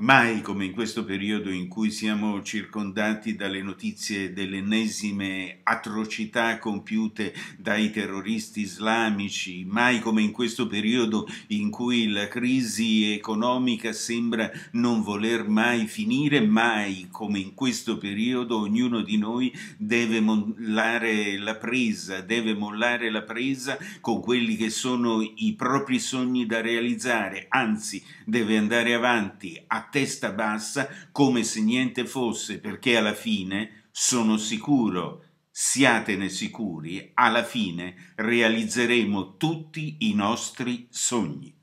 Mai come in questo periodo in cui siamo circondati dalle notizie delle ennesime atrocità compiute dai terroristi islamici, mai come in questo periodo in cui la crisi economica sembra non voler mai finire, mai come in questo periodo ognuno di noi deve mollare la presa, deve mollare la presa con quelli che sono i propri sogni da realizzare, anzi deve andare avanti a testa bassa come se niente fosse, perché alla fine, sono sicuro, siatene sicuri, alla fine realizzeremo tutti i nostri sogni.